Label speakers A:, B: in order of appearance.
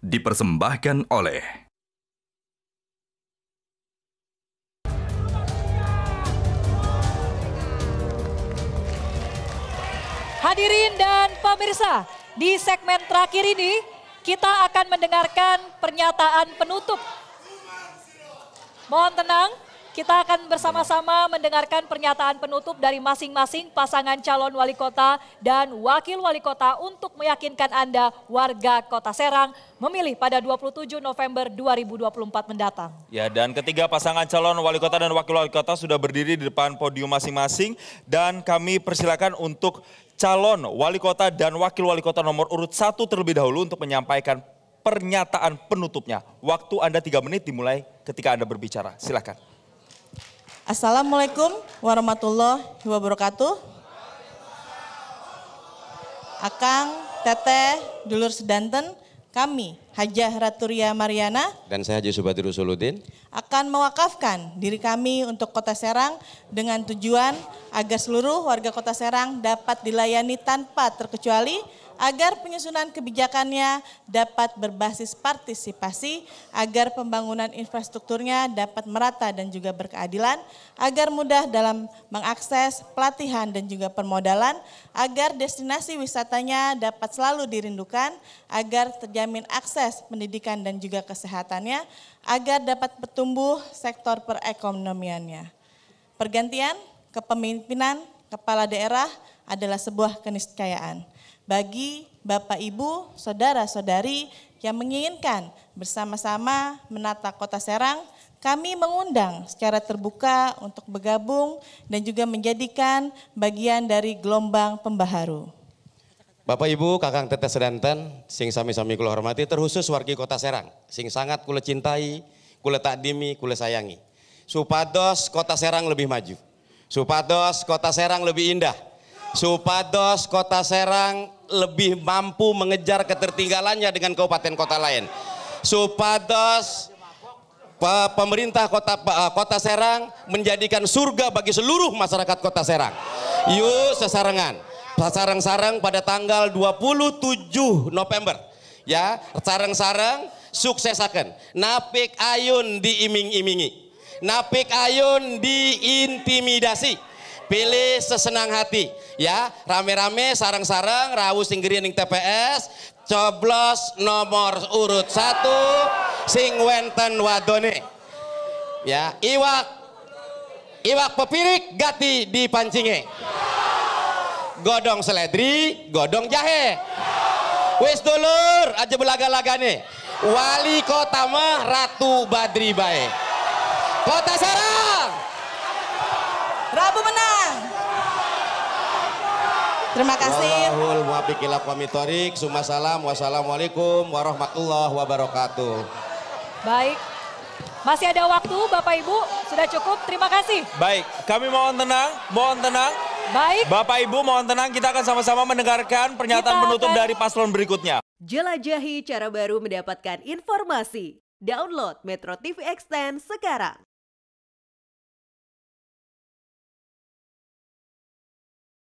A: dipersembahkan oleh
B: Hadirin dan pemirsa, di segmen terakhir ini kita akan mendengarkan pernyataan penutup. Mohon tenang. Kita akan bersama-sama mendengarkan pernyataan penutup dari masing-masing pasangan calon wali kota dan wakil wali kota untuk meyakinkan Anda warga kota Serang memilih pada 27 November 2024 mendatang.
A: Ya dan ketiga pasangan calon wali kota dan wakil wali kota sudah berdiri di depan podium masing-masing dan kami persilakan untuk calon wali kota dan wakil wali kota nomor urut satu terlebih dahulu untuk menyampaikan pernyataan penutupnya. Waktu Anda tiga menit dimulai ketika Anda berbicara. Silakan.
C: Assalamualaikum warahmatullahi wabarakatuh. Akang, Teteh, Dulur Sedanten, kami Hajah Raturia Mariana
A: dan saya Haji Subatiru Suludin
C: akan mewakafkan diri kami untuk Kota Serang dengan tujuan agar seluruh warga Kota Serang dapat dilayani tanpa terkecuali agar penyusunan kebijakannya dapat berbasis partisipasi, agar pembangunan infrastrukturnya dapat merata dan juga berkeadilan, agar mudah dalam mengakses pelatihan dan juga permodalan, agar destinasi wisatanya dapat selalu dirindukan, agar terjamin akses pendidikan dan juga kesehatannya, agar dapat bertumbuh sektor perekonomiannya. Pergantian kepemimpinan kepala daerah adalah sebuah keniscayaan bagi Bapak Ibu, saudara-saudari yang menginginkan bersama-sama menata Kota Serang, kami mengundang secara terbuka untuk bergabung dan juga menjadikan bagian dari gelombang pembaharu.
A: Bapak Ibu, Kakang Tetes Danten, sing sami-sami kula hormati, terkhusus wargi Kota Serang, sing sangat kula cintai, kula takdimi, kula sayangi. Supados Kota Serang lebih maju. Supados Kota Serang lebih indah. Supados Kota Serang lebih mampu mengejar ketertinggalannya dengan kabupaten kota lain. Supados pemerintah kota eh, kota Serang menjadikan surga bagi seluruh masyarakat kota Serang. Yuk sesarengan. Sarang-sarang pada tanggal 27 November. Ya, sarang-sarang suksesakan. Napik ayun diiming-imingi. Napik ayun diintimidasi Pilih sesenang hati, ya. Rame-rame, sarang-sarang, rawuh singgiri TPS, coblos nomor urut satu, sing wenten wadone. Ya, iwak iwak pepirik gati di pancinge. Godong seledri, godong jahe. Wis dulur, aja belaga-lagane. Wali kota mah Ratu Badri bae. Kota sarang
C: Pak Terima kasih.
A: Wassalamualaikum warahmatullahi wabarakatuh.
B: Baik. Masih ada waktu Bapak Ibu, sudah cukup. Terima kasih.
A: Baik, kami mohon tenang, mohon tenang.
B: Baik. Bapak
A: Ibu mohon tenang, kita akan sama-sama mendengarkan pernyataan kita penutup akan... dari paslon berikutnya.
B: Jelajahi cara baru mendapatkan informasi. Download Metro TV Extend sekarang.